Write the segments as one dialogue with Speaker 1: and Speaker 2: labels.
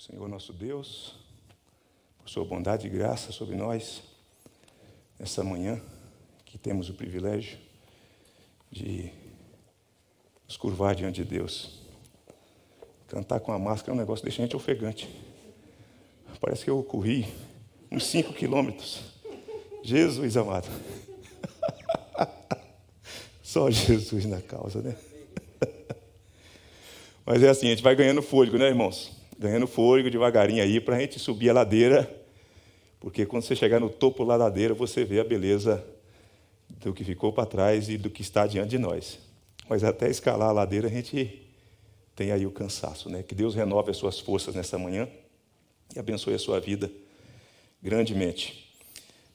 Speaker 1: Senhor nosso Deus, por Sua bondade e graça sobre nós, nessa manhã que temos o privilégio de nos curvar diante de Deus. Cantar com a máscara é um negócio que deixa a gente ofegante. Parece que eu corri uns cinco quilômetros. Jesus amado. Só Jesus na causa, né? Mas é assim, a gente vai ganhando fôlego, né, irmãos? ganhando fôlego devagarinho aí para a gente subir a ladeira, porque quando você chegar no topo da ladeira, você vê a beleza do que ficou para trás e do que está diante de nós. Mas até escalar a ladeira, a gente tem aí o cansaço, né? Que Deus renove as suas forças nessa manhã e abençoe a sua vida grandemente.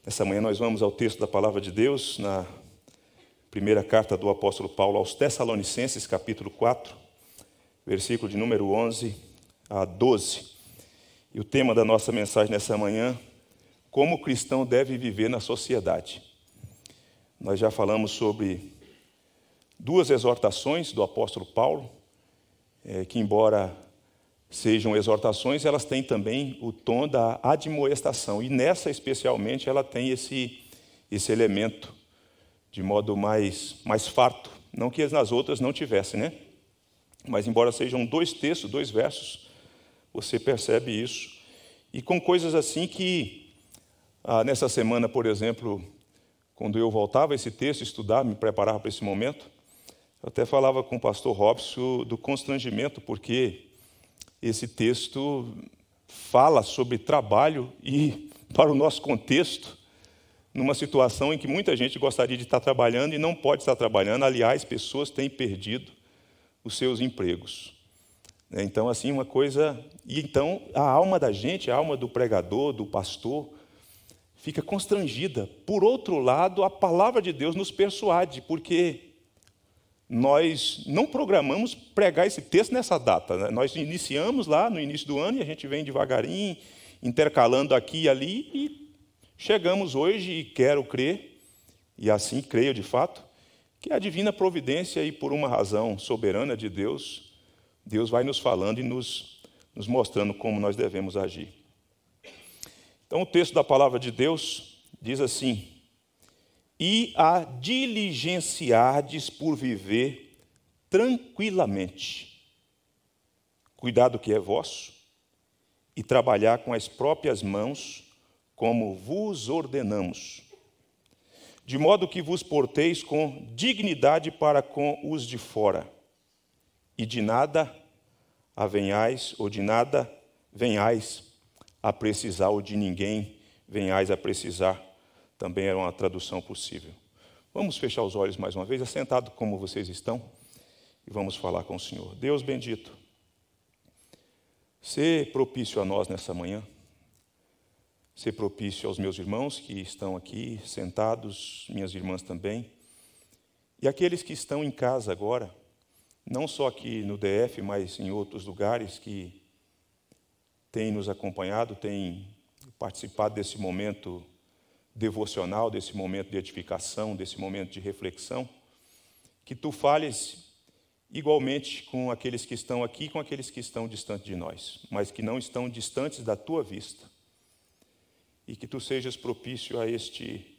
Speaker 1: Nessa manhã nós vamos ao texto da palavra de Deus, na primeira carta do apóstolo Paulo aos Tessalonicenses, capítulo 4, versículo de número 11 a 12. E o tema da nossa mensagem nessa manhã, como o cristão deve viver na sociedade. Nós já falamos sobre duas exortações do apóstolo Paulo, é, que, embora sejam exortações, elas têm também o tom da admoestação. E nessa, especialmente, ela tem esse, esse elemento de modo mais, mais farto. Não que as nas outras não tivesse, né? Mas, embora sejam dois textos, dois versos, você percebe isso. E com coisas assim que, ah, nessa semana, por exemplo, quando eu voltava esse texto, estudar, me preparava para esse momento, eu até falava com o pastor Robson do constrangimento, porque esse texto fala sobre trabalho e, para o nosso contexto, numa situação em que muita gente gostaria de estar trabalhando e não pode estar trabalhando. Aliás, pessoas têm perdido os seus empregos. Né? Então, assim, uma coisa. E então a alma da gente, a alma do pregador, do pastor, fica constrangida. Por outro lado, a palavra de Deus nos persuade, porque nós não programamos pregar esse texto nessa data. Né? Nós iniciamos lá no início do ano e a gente vem devagarinho, intercalando aqui e ali, e chegamos hoje e quero crer, e assim creio de fato, que a divina providência, e por uma razão soberana de Deus, Deus vai nos falando e nos, nos mostrando como nós devemos agir. Então, o texto da palavra de Deus diz assim: E a diligenciardes por viver tranquilamente, cuidado que é vosso, e trabalhar com as próprias mãos, como vos ordenamos, de modo que vos porteis com dignidade para com os de fora e de nada avenhais ou de nada venhais a precisar ou de ninguém venhais a precisar. Também era uma tradução possível. Vamos fechar os olhos mais uma vez, assentado como vocês estão, e vamos falar com o Senhor. Deus bendito, ser propício a nós nessa manhã, ser propício aos meus irmãos que estão aqui sentados, minhas irmãs também, e aqueles que estão em casa agora não só aqui no DF, mas em outros lugares que têm nos acompanhado, têm participado desse momento devocional, desse momento de edificação, desse momento de reflexão, que tu fales igualmente com aqueles que estão aqui, com aqueles que estão distantes de nós, mas que não estão distantes da tua vista. E que tu sejas propício a este,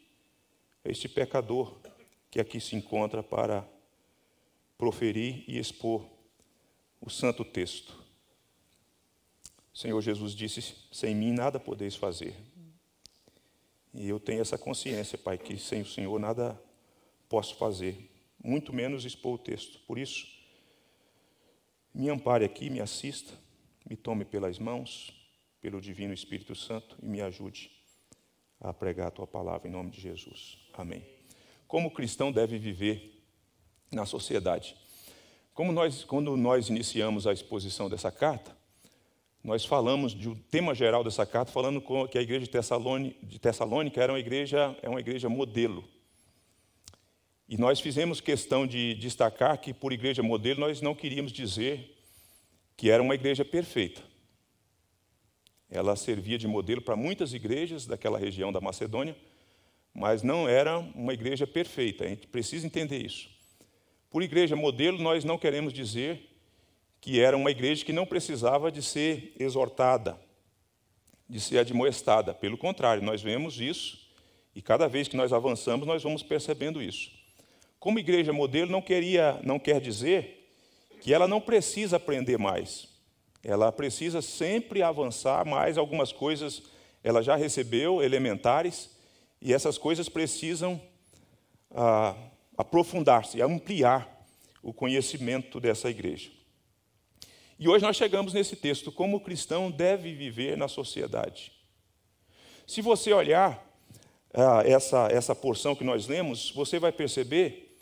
Speaker 1: a este pecador que aqui se encontra para proferir e expor o santo texto. O Senhor Jesus disse: Sem mim nada podeis fazer. E eu tenho essa consciência, Pai, que sem o Senhor nada posso fazer, muito menos expor o texto. Por isso, me ampare aqui, me assista, me tome pelas mãos, pelo Divino Espírito Santo e me ajude a pregar a tua palavra em nome de Jesus. Amém. Como o cristão deve viver na sociedade. Como nós, quando nós iniciamos a exposição dessa carta, nós falamos de um tema geral dessa carta, falando que a igreja de Tessalônica, de Tessalônica era uma igreja, é uma igreja modelo. E nós fizemos questão de destacar que, por igreja modelo, nós não queríamos dizer que era uma igreja perfeita. Ela servia de modelo para muitas igrejas daquela região da Macedônia, mas não era uma igreja perfeita. A gente precisa entender isso. Por igreja modelo, nós não queremos dizer que era uma igreja que não precisava de ser exortada, de ser admoestada. Pelo contrário, nós vemos isso e cada vez que nós avançamos, nós vamos percebendo isso. Como igreja modelo, não queria, não quer dizer que ela não precisa aprender mais. Ela precisa sempre avançar mais algumas coisas. Ela já recebeu elementares e essas coisas precisam ah, aprofundar-se, ampliar o conhecimento dessa igreja. E hoje nós chegamos nesse texto, como o cristão deve viver na sociedade. Se você olhar ah, essa, essa porção que nós lemos, você vai perceber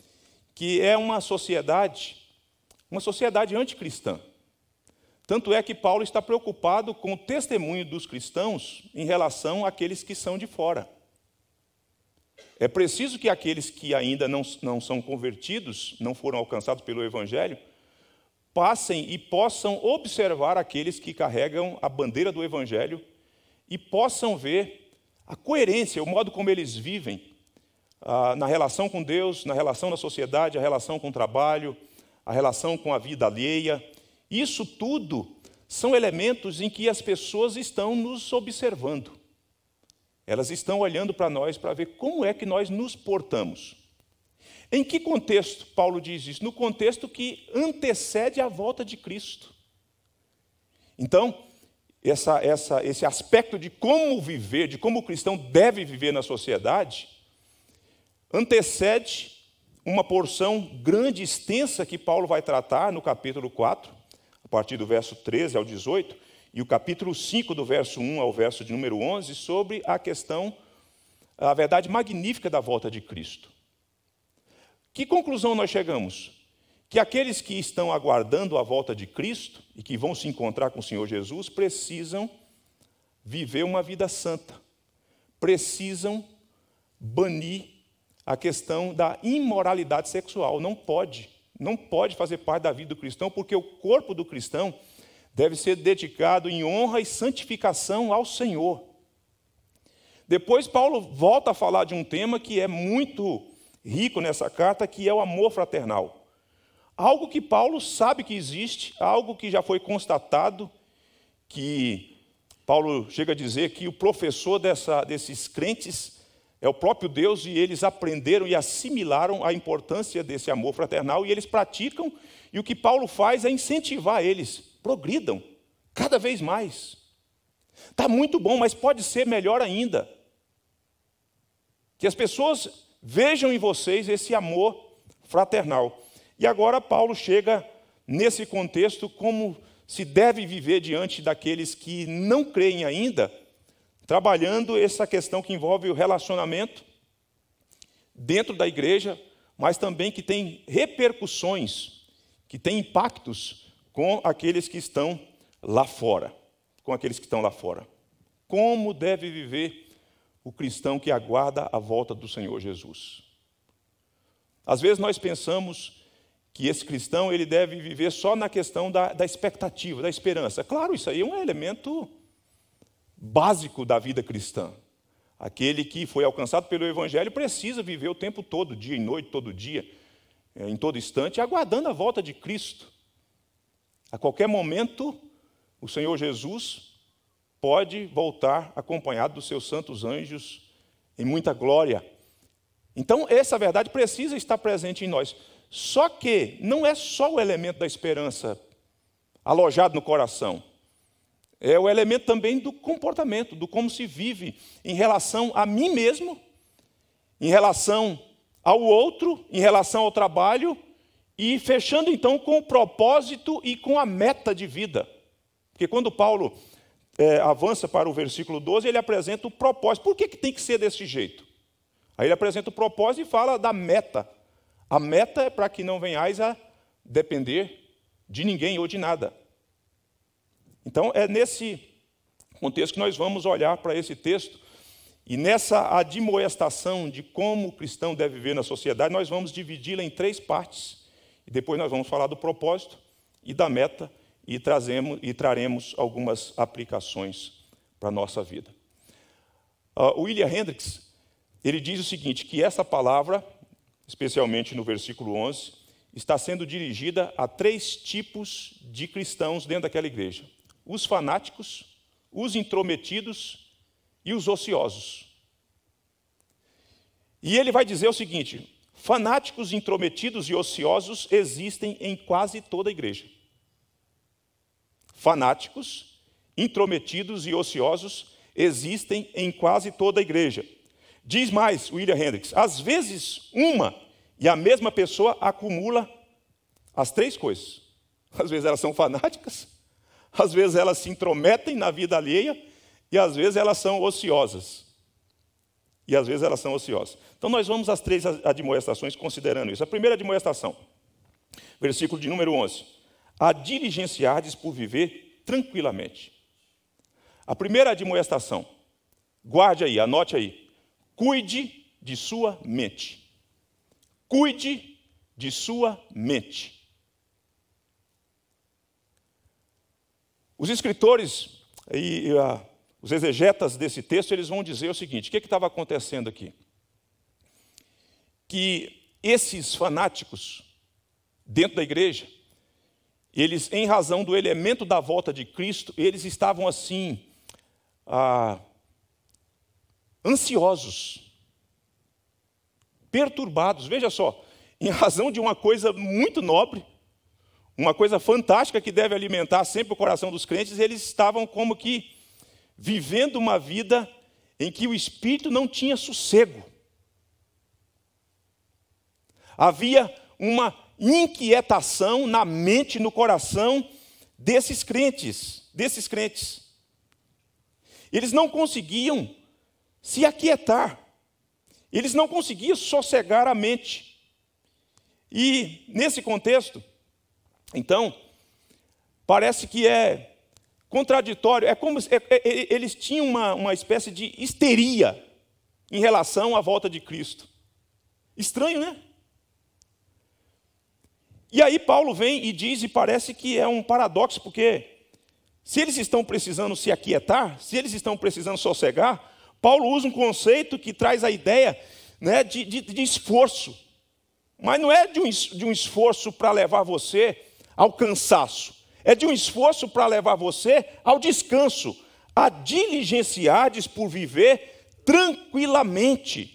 Speaker 1: que é uma sociedade, uma sociedade anticristã. Tanto é que Paulo está preocupado com o testemunho dos cristãos em relação àqueles que são de fora. É preciso que aqueles que ainda não, não são convertidos, não foram alcançados pelo Evangelho, passem e possam observar aqueles que carregam a bandeira do Evangelho e possam ver a coerência, o modo como eles vivem ah, na relação com Deus, na relação na sociedade, a relação com o trabalho, a relação com a vida alheia. Isso tudo são elementos em que as pessoas estão nos observando. Elas estão olhando para nós para ver como é que nós nos portamos. Em que contexto Paulo diz isso? No contexto que antecede a volta de Cristo. Então, essa, essa, esse aspecto de como viver, de como o cristão deve viver na sociedade, antecede uma porção grande e extensa que Paulo vai tratar no capítulo 4, a partir do verso 13 ao 18, e o capítulo 5, do verso 1 ao verso de número 11, sobre a questão, a verdade magnífica da volta de Cristo. Que conclusão nós chegamos? Que aqueles que estão aguardando a volta de Cristo e que vão se encontrar com o Senhor Jesus precisam viver uma vida santa, precisam banir a questão da imoralidade sexual. Não pode, não pode fazer parte da vida do cristão, porque o corpo do cristão deve ser dedicado em honra e santificação ao Senhor. Depois, Paulo volta a falar de um tema que é muito rico nessa carta, que é o amor fraternal. Algo que Paulo sabe que existe, algo que já foi constatado, que Paulo chega a dizer que o professor dessa, desses crentes é o próprio Deus e eles aprenderam e assimilaram a importância desse amor fraternal e eles praticam, e o que Paulo faz é incentivar eles progridam cada vez mais. Está muito bom, mas pode ser melhor ainda. Que as pessoas vejam em vocês esse amor fraternal. E agora Paulo chega nesse contexto como se deve viver diante daqueles que não creem ainda, trabalhando essa questão que envolve o relacionamento dentro da igreja, mas também que tem repercussões, que tem impactos com aqueles que estão lá fora. Com aqueles que estão lá fora. Como deve viver o cristão que aguarda a volta do Senhor Jesus? Às vezes nós pensamos que esse cristão ele deve viver só na questão da, da expectativa, da esperança. Claro, isso aí é um elemento básico da vida cristã. Aquele que foi alcançado pelo Evangelho precisa viver o tempo todo, dia e noite, todo dia, eh, em todo instante, aguardando a volta de Cristo. A qualquer momento, o Senhor Jesus pode voltar acompanhado dos seus santos anjos em muita glória. Então, essa verdade precisa estar presente em nós. Só que não é só o elemento da esperança alojado no coração. É o elemento também do comportamento, do como se vive em relação a mim mesmo, em relação ao outro, em relação ao trabalho e fechando então com o propósito e com a meta de vida. Porque quando Paulo é, avança para o versículo 12, ele apresenta o propósito. Por que, que tem que ser desse jeito? Aí ele apresenta o propósito e fala da meta. A meta é para que não venhais a depender de ninguém ou de nada. Então é nesse contexto que nós vamos olhar para esse texto e nessa admoestação de como o cristão deve viver na sociedade, nós vamos dividi-la em três partes. E depois nós vamos falar do propósito e da meta e, trazemos, e traremos algumas aplicações para a nossa vida. Uh, William Hendricks, ele diz o seguinte, que essa palavra, especialmente no versículo 11, está sendo dirigida a três tipos de cristãos dentro daquela igreja. Os fanáticos, os intrometidos e os ociosos. E ele vai dizer o seguinte: Fanáticos intrometidos e ociosos existem em quase toda a igreja. Fanáticos, intrometidos e ociosos existem em quase toda a igreja. Diz mais William Hendricks: às vezes uma e a mesma pessoa acumula as três coisas. Às vezes elas são fanáticas, às vezes elas se intrometem na vida alheia e às vezes elas são ociosas. E às vezes elas são ociosas. Então nós vamos às três admoestações considerando isso. A primeira admoestação, versículo de número 11. A diligenciardes por viver tranquilamente. A primeira admoestação, guarde aí, anote aí. Cuide de sua mente. Cuide de sua mente. Os escritores e a os exegetas desse texto eles vão dizer o seguinte: o é que estava acontecendo aqui? Que esses fanáticos dentro da igreja, eles, em razão do elemento da volta de Cristo, eles estavam assim, ah, ansiosos, perturbados. Veja só, em razão de uma coisa muito nobre, uma coisa fantástica que deve alimentar sempre o coração dos crentes, eles estavam como que vivendo uma vida em que o espírito não tinha sossego. Havia uma inquietação na mente, no coração desses crentes, desses crentes. Eles não conseguiam se aquietar. Eles não conseguiam sossegar a mente. E nesse contexto, então, parece que é contraditório. É como é, é, é, eles tinham uma, uma espécie de histeria em relação à volta de Cristo. Estranho, né? E aí Paulo vem e diz, e parece que é um paradoxo, porque se eles estão precisando se aquietar, se eles estão precisando sossegar, Paulo usa um conceito que traz a ideia né, de, de, de esforço. Mas não é de um, de um esforço para levar você ao cansaço é de um esforço para levar você ao descanso, a diligenciades por viver tranquilamente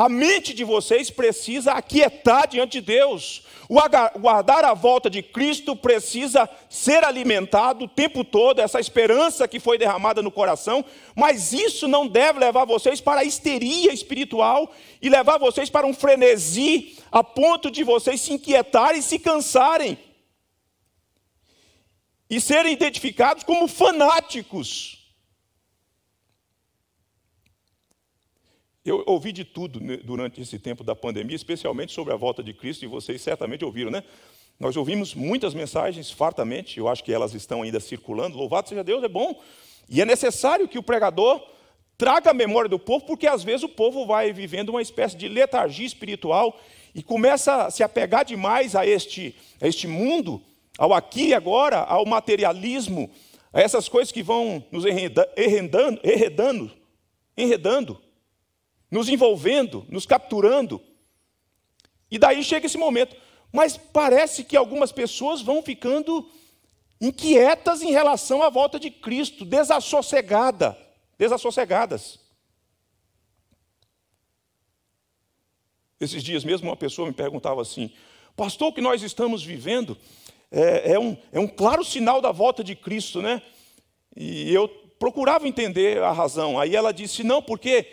Speaker 1: A mente de vocês precisa aquietar diante de Deus. O guardar a volta de Cristo precisa ser alimentado o tempo todo, essa esperança que foi derramada no coração, mas isso não deve levar vocês para a histeria espiritual e levar vocês para um frenesi a ponto de vocês se inquietarem e se cansarem e serem identificados como fanáticos. Eu ouvi de tudo durante esse tempo da pandemia, especialmente sobre a volta de Cristo, e vocês certamente ouviram, né? Nós ouvimos muitas mensagens fartamente, eu acho que elas estão ainda circulando. Louvado seja Deus, é bom. E é necessário que o pregador traga a memória do povo, porque às vezes o povo vai vivendo uma espécie de letargia espiritual e começa a se apegar demais a este, a este mundo, ao aqui e agora, ao materialismo, a essas coisas que vão nos enredando, enredando, enredando nos envolvendo, nos capturando. E daí chega esse momento. Mas parece que algumas pessoas vão ficando inquietas em relação à volta de Cristo, desassossegada, desassossegadas. Esses dias mesmo uma pessoa me perguntava assim: Pastor, o que nós estamos vivendo é, é, um, é um claro sinal da volta de Cristo, né? E eu procurava entender a razão. Aí ela disse: Não, porque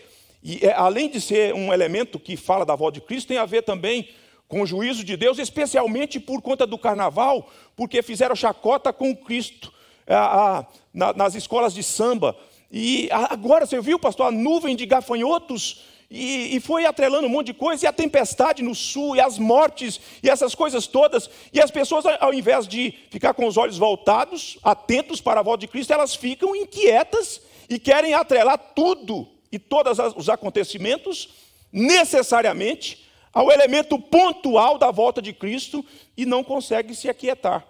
Speaker 1: e é, além de ser um elemento que fala da voz de Cristo, tem a ver também com o juízo de Deus, especialmente por conta do carnaval, porque fizeram chacota com Cristo a, a, na, nas escolas de samba. E agora você viu, pastor, a nuvem de gafanhotos e, e, foi atrelando um monte de coisa, e a tempestade no sul, e as mortes, e essas coisas todas. E as pessoas, ao invés de ficar com os olhos voltados, atentos para a volta de Cristo, elas ficam inquietas e querem atrelar tudo e todos os acontecimentos, necessariamente, ao elemento pontual da volta de Cristo e não consegue se aquietar.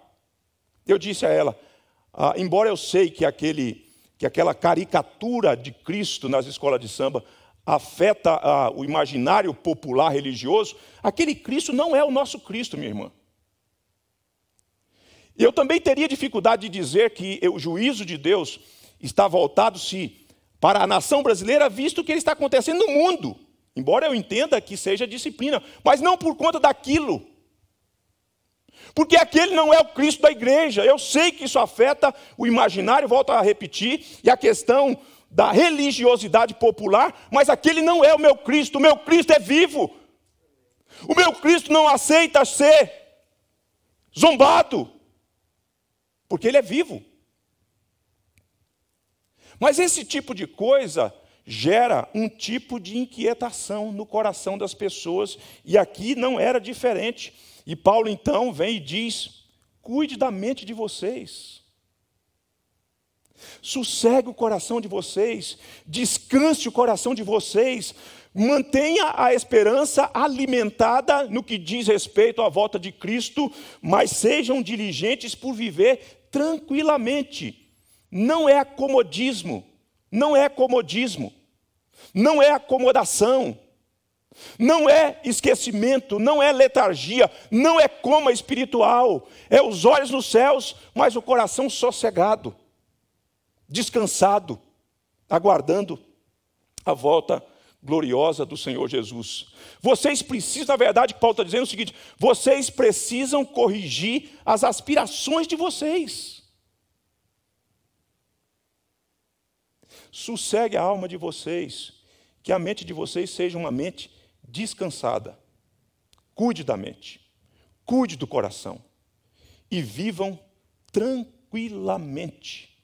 Speaker 1: Eu disse a ela, ah, embora eu sei que, aquele, que aquela caricatura de Cristo nas escolas de samba afeta ah, o imaginário popular religioso, aquele Cristo não é o nosso Cristo, minha irmã. Eu também teria dificuldade de dizer que o juízo de Deus está voltado se para a nação brasileira, visto que está acontecendo no mundo. Embora eu entenda que seja disciplina, mas não por conta daquilo. Porque aquele não é o Cristo da igreja. Eu sei que isso afeta o imaginário, volto a repetir, e a questão da religiosidade popular, mas aquele não é o meu Cristo. O meu Cristo é vivo. O meu Cristo não aceita ser zombado, porque ele é vivo. Mas esse tipo de coisa gera um tipo de inquietação no coração das pessoas, e aqui não era diferente. E Paulo então vem e diz: cuide da mente de vocês. Sossegue o coração de vocês, descanse o coração de vocês, mantenha a esperança alimentada no que diz respeito à volta de Cristo, mas sejam diligentes por viver tranquilamente não é acomodismo, não é comodismo, não é acomodação, não é esquecimento, não é letargia, não é coma espiritual, é os olhos nos céus, mas o coração sossegado, descansado, aguardando a volta gloriosa do Senhor Jesus. Vocês precisam, na verdade, Paulo está dizendo o seguinte: vocês precisam corrigir as aspirações de vocês. Sossegue a alma de vocês, que a mente de vocês seja uma mente descansada. Cuide da mente, cuide do coração e vivam tranquilamente.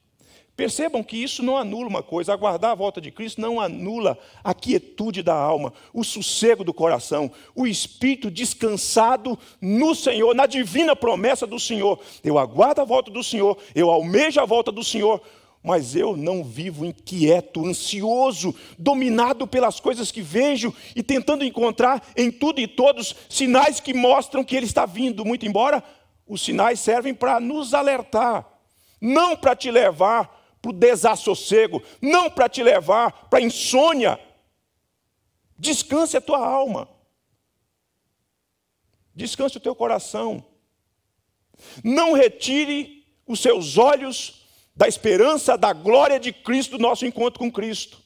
Speaker 1: Percebam que isso não anula uma coisa, aguardar a volta de Cristo não anula a quietude da alma, o sossego do coração, o espírito descansado no Senhor, na divina promessa do Senhor. Eu aguardo a volta do Senhor, eu almejo a volta do Senhor, mas eu não vivo inquieto, ansioso, dominado pelas coisas que vejo e tentando encontrar em tudo e todos sinais que mostram que Ele está vindo. Muito embora os sinais servem para nos alertar, não para te levar para o desassossego, não para te levar para a insônia. Descanse a tua alma, descanse o teu coração, não retire os seus olhos da esperança da glória de Cristo, do nosso encontro com Cristo.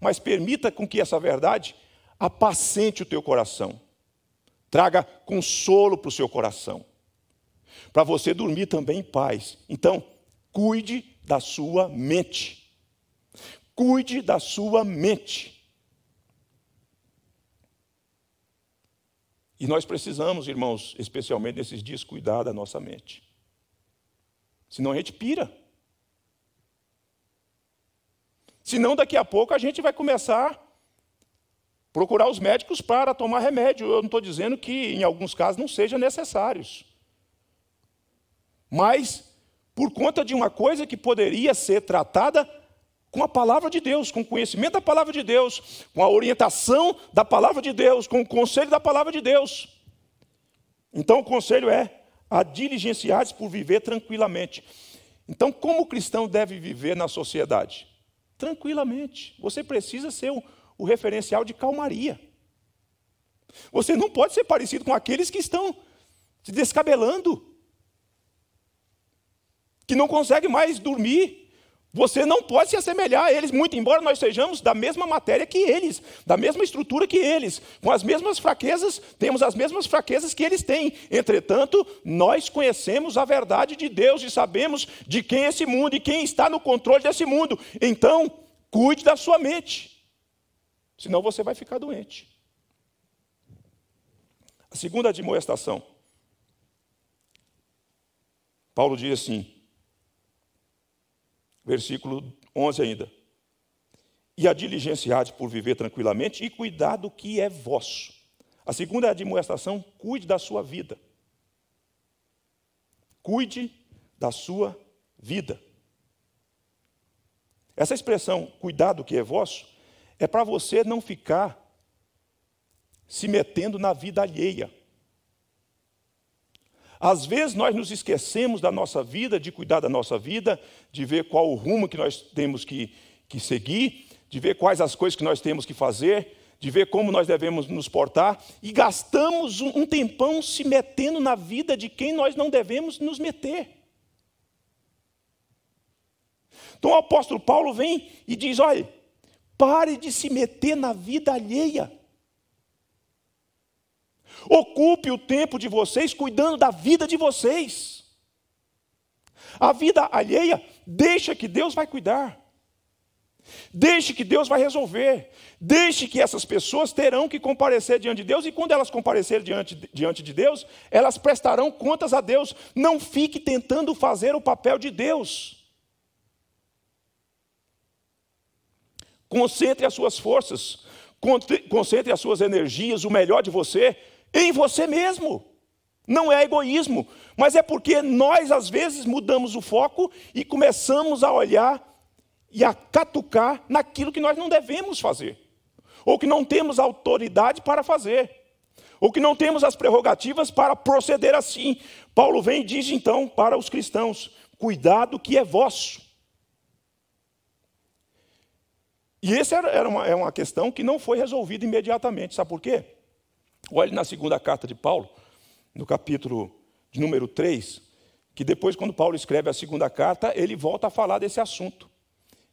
Speaker 1: Mas permita com que essa verdade apacente o teu coração. Traga consolo para o seu coração. Para você dormir também em paz. Então, cuide da sua mente. Cuide da sua mente. E nós precisamos, irmãos, especialmente nesses dias, cuidar da nossa mente. Senão a gente pira. Senão, daqui a pouco, a gente vai começar a procurar os médicos para tomar remédio. Eu não estou dizendo que, em alguns casos, não sejam necessários. Mas, por conta de uma coisa que poderia ser tratada com a palavra de Deus, com o conhecimento da palavra de Deus, com a orientação da palavra de Deus, com o conselho da palavra de Deus. Então, o conselho é a diligenciar se por viver tranquilamente. Então, como o cristão deve viver na sociedade? tranquilamente. Você precisa ser o, o referencial de calmaria. Você não pode ser parecido com aqueles que estão se descabelando, que não conseguem mais dormir, você não pode se assemelhar a eles, muito embora nós sejamos da mesma matéria que eles, da mesma estrutura que eles, com as mesmas fraquezas, temos as mesmas fraquezas que eles têm. Entretanto, nós conhecemos a verdade de Deus e sabemos de quem é esse mundo e quem está no controle desse mundo. Então, cuide da sua mente, senão você vai ficar doente. A segunda admoestação. Paulo diz assim: versículo 11 ainda. E a de por viver tranquilamente e cuidar do que é vosso. A segunda é demonstração, cuide da sua vida. Cuide da sua vida. Essa expressão, cuidar do que é vosso, é para você não ficar se metendo na vida alheia. Às vezes nós nos esquecemos da nossa vida, de cuidar da nossa vida, de ver qual o rumo que nós temos que, que seguir, de ver quais as coisas que nós temos que fazer, de ver como nós devemos nos portar, e gastamos um tempão se metendo na vida de quem nós não devemos nos meter. Então o apóstolo Paulo vem e diz: olha, pare de se meter na vida alheia. Ocupe o tempo de vocês cuidando da vida de vocês. A vida alheia, deixa que Deus vai cuidar. Deixe que Deus vai resolver. Deixe que essas pessoas terão que comparecer diante de Deus, e quando elas comparecerem diante, diante de Deus, elas prestarão contas a Deus. Não fique tentando fazer o papel de Deus. Concentre as suas forças, concentre as suas energias, o melhor de você, em você mesmo. Não é egoísmo, mas é porque nós às vezes mudamos o foco e começamos a olhar e a catucar naquilo que nós não devemos fazer, ou que não temos autoridade para fazer, ou que não temos as prerrogativas para proceder assim. Paulo vem e diz então para os cristãos: cuidado que é vosso. E essa era uma, é uma questão que não foi resolvida imediatamente, sabe por quê? Olhe na segunda carta de Paulo, no capítulo de número 3, que depois, quando Paulo escreve a segunda carta, ele volta a falar desse assunto.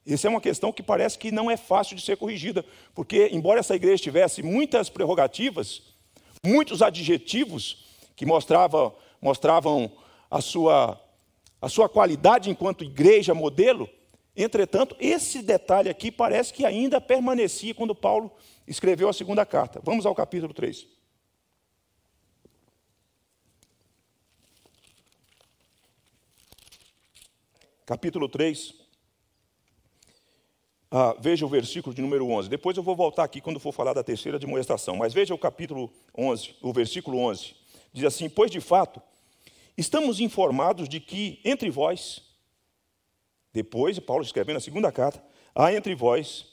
Speaker 1: Essa é uma questão que parece que não é fácil de ser corrigida, porque, embora essa igreja tivesse muitas prerrogativas, muitos adjetivos que mostrava, mostravam a sua, a sua qualidade enquanto igreja modelo, entretanto, esse detalhe aqui parece que ainda permanecia quando Paulo escreveu a segunda carta. Vamos ao capítulo 3. capítulo 3. Ah, veja o versículo de número 11. Depois eu vou voltar aqui quando for falar da terceira demonstração. Mas veja o capítulo 11, o versículo 11. Diz assim: Pois de fato, estamos informados de que entre vós, depois, Paulo escrevendo a segunda carta, há entre vós,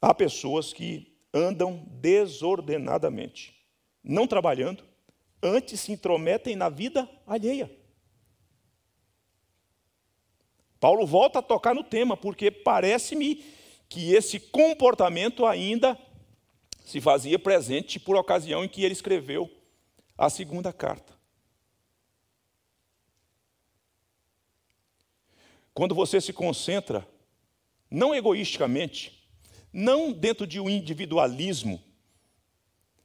Speaker 1: há pessoas que andam desordenadamente, não trabalhando, antes se intrometem na vida alheia. Paulo volta a tocar no tema, porque parece-me que esse comportamento ainda se fazia presente por ocasião em que ele escreveu a segunda carta. Quando você se concentra, não egoisticamente, não dentro de um individualismo,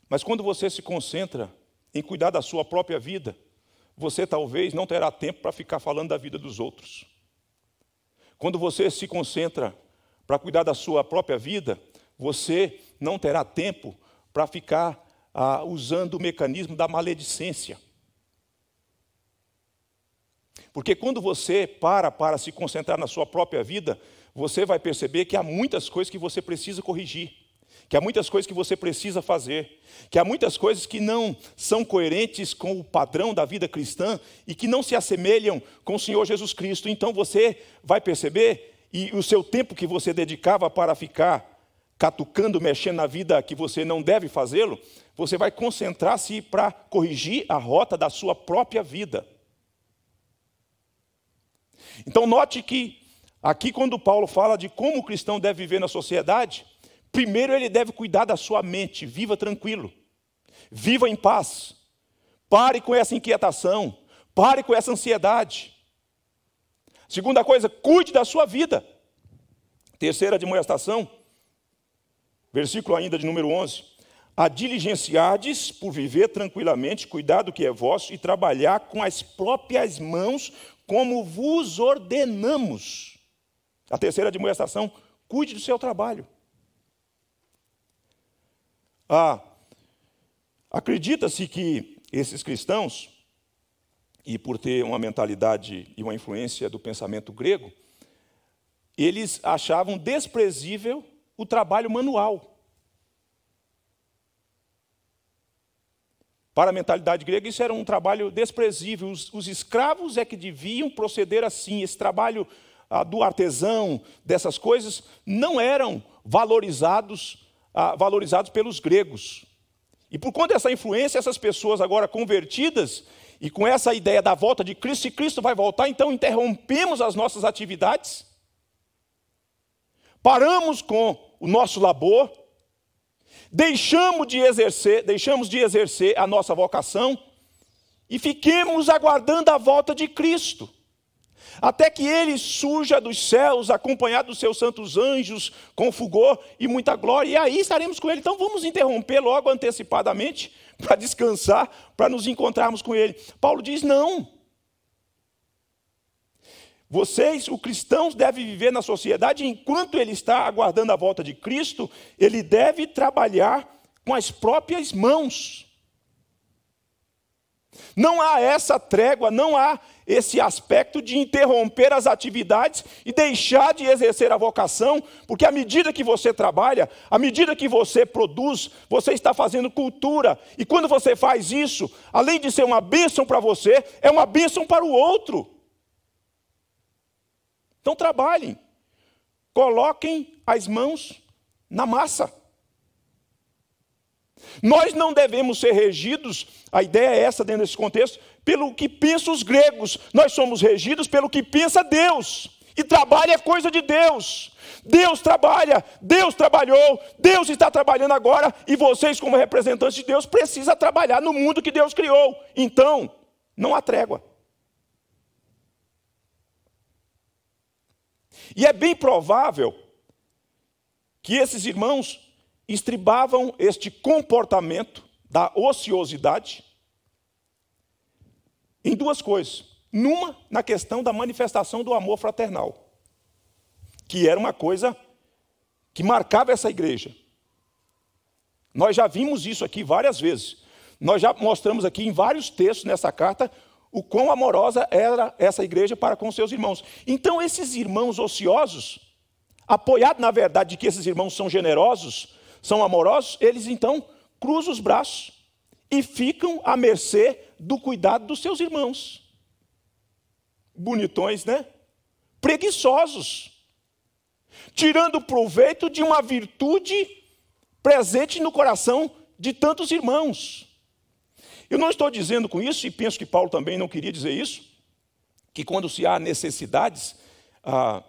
Speaker 1: mas quando você se concentra em cuidar da sua própria vida, você talvez não terá tempo para ficar falando da vida dos outros. Quando você se concentra para cuidar da sua própria vida, você não terá tempo para ficar ah, usando o mecanismo da maledicência. Porque quando você para para se concentrar na sua própria vida, você vai perceber que há muitas coisas que você precisa corrigir que há muitas coisas que você precisa fazer, que há muitas coisas que não são coerentes com o padrão da vida cristã e que não se assemelham com o Senhor Jesus Cristo. Então você vai perceber e o seu tempo que você dedicava para ficar catucando, mexendo na vida que você não deve fazê-lo, você vai concentrar-se para corrigir a rota da sua própria vida. Então note que aqui quando Paulo fala de como o cristão deve viver na sociedade, Primeiro ele deve cuidar da sua mente, viva tranquilo, viva em paz. Pare com essa inquietação, pare com essa ansiedade. Segunda coisa, cuide da sua vida. Terceira demonstração, versículo ainda de número 11. A diligenciades por viver tranquilamente, cuidar do que é vosso e trabalhar com as próprias mãos, como vos ordenamos. A terceira demonstração, cuide do seu trabalho. Ah, Acredita-se que esses cristãos, e por ter uma mentalidade e uma influência do pensamento grego, eles achavam desprezível o trabalho manual. Para a mentalidade grega, isso era um trabalho desprezível. Os, os escravos é que deviam proceder assim. Esse trabalho ah, do artesão, dessas coisas, não eram valorizados ah, valorizados pelos gregos. E por conta dessa influência, essas pessoas agora convertidas, e com essa ideia da volta de Cristo, se Cristo vai voltar, então interrompemos as nossas atividades, paramos com o nosso labor, deixamos de exercer, deixamos de exercer a nossa vocação e fiquemos aguardando a volta de Cristo até que ele surja dos céus, acompanhado dos seus santos anjos, com fulgor e muita glória, e aí estaremos com ele. Então vamos interromper logo antecipadamente para descansar, para nos encontrarmos com ele. Paulo diz: não. Vocês, o cristão, deve viver na sociedade enquanto ele está aguardando a volta de Cristo, ele deve trabalhar com as próprias mãos. Não há essa trégua, não há esse aspecto de interromper as atividades e deixar de exercer a vocação, porque à medida que você trabalha, à medida que você produz, você está fazendo cultura. E quando você faz isso, além de ser uma bênção para você, é uma bênção para o outro. Então trabalhem, coloquem as mãos na massa. Nós não devemos ser regidos, a ideia é essa dentro desse contexto, pelo que pensam os gregos. Nós somos regidos pelo que pensa Deus. E trabalho é coisa de Deus. Deus trabalha, Deus trabalhou, Deus está trabalhando agora e vocês, como representantes de Deus, precisam trabalhar no mundo que Deus criou. Então, não há trégua. E é bem provável que esses irmãos estribavam este comportamento da ociosidade em duas coisas. Numa, na questão da manifestação do amor fraternal, que era uma coisa que marcava essa igreja. Nós já vimos isso aqui várias vezes. Nós já mostramos aqui em vários textos nessa carta o quão amorosa era essa igreja para com seus irmãos. Então, esses irmãos ociosos, apoiado na verdade de que esses irmãos são generosos, são amorosos, eles então cruzam os braços e ficam à mercê do cuidado dos seus irmãos. Bonitões, né? Preguiçosos. Tirando proveito de uma virtude presente no coração de tantos irmãos. Eu não estou dizendo com isso, e penso que Paulo também não queria dizer isso, que quando se há necessidades ah,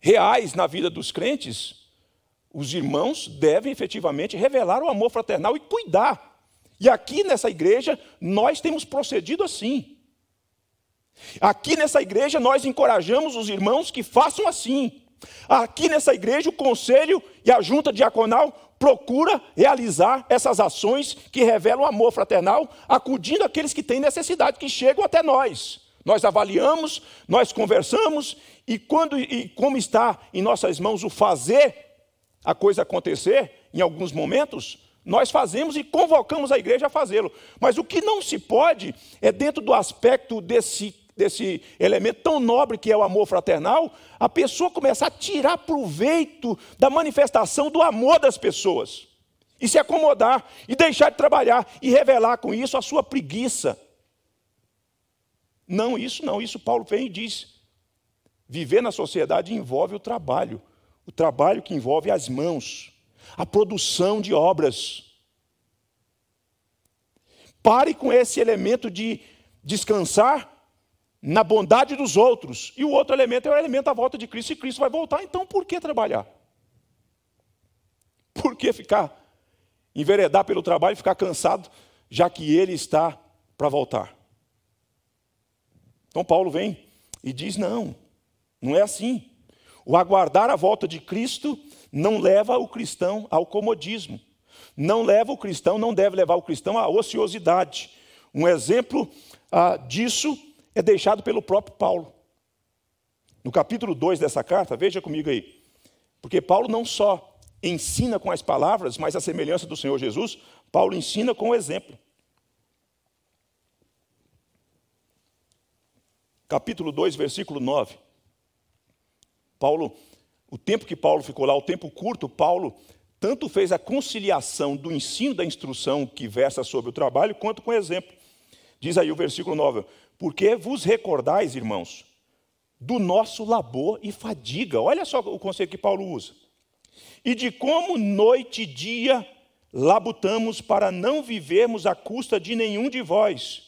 Speaker 1: reais na vida dos crentes, os irmãos devem efetivamente revelar o amor fraternal e cuidar. E aqui nessa igreja, nós temos procedido assim. Aqui nessa igreja, nós encorajamos os irmãos que façam assim. Aqui nessa igreja, o conselho e a junta diaconal procura realizar essas ações que revelam o amor fraternal, acudindo aqueles que têm necessidade, que chegam até nós. Nós avaliamos, nós conversamos, e quando e como está em nossas mãos o fazer a coisa acontecer, em alguns momentos, nós fazemos e convocamos a igreja a fazê-lo. Mas o que não se pode é, dentro do aspecto desse, desse elemento tão nobre que é o amor fraternal, a pessoa começar a tirar proveito da manifestação do amor das pessoas. E se acomodar, e deixar de trabalhar, e revelar com isso a sua preguiça. Não, isso não, isso Paulo vem e diz. Viver na sociedade envolve o trabalho o trabalho que envolve as mãos, a produção de obras. Pare com esse elemento de descansar na bondade dos outros. E o outro elemento é o elemento da volta de Cristo, e Cristo vai voltar, então por que trabalhar? Por que ficar, enveredar pelo trabalho e ficar cansado, já que ele está para voltar? Então Paulo vem e diz: não, não é assim. O aguardar a volta de Cristo não leva o cristão ao comodismo. Não leva o cristão, não deve levar o cristão à ociosidade. Um exemplo ah, disso é deixado pelo próprio Paulo. No capítulo 2 dessa carta, veja comigo aí. Porque Paulo não só ensina com as palavras, mas a semelhança do Senhor Jesus, Paulo ensina com o exemplo. Capítulo 2, versículo 9. Paulo, o tempo que Paulo ficou lá, o tempo curto, Paulo tanto fez a conciliação do ensino da instrução que versa sobre o trabalho, quanto com exemplo. Diz aí o versículo 9: Porque vos recordais, irmãos, do nosso labor e fadiga. Olha só o conselho que Paulo usa. E de como noite e dia labutamos para não vivermos à custa de nenhum de vós.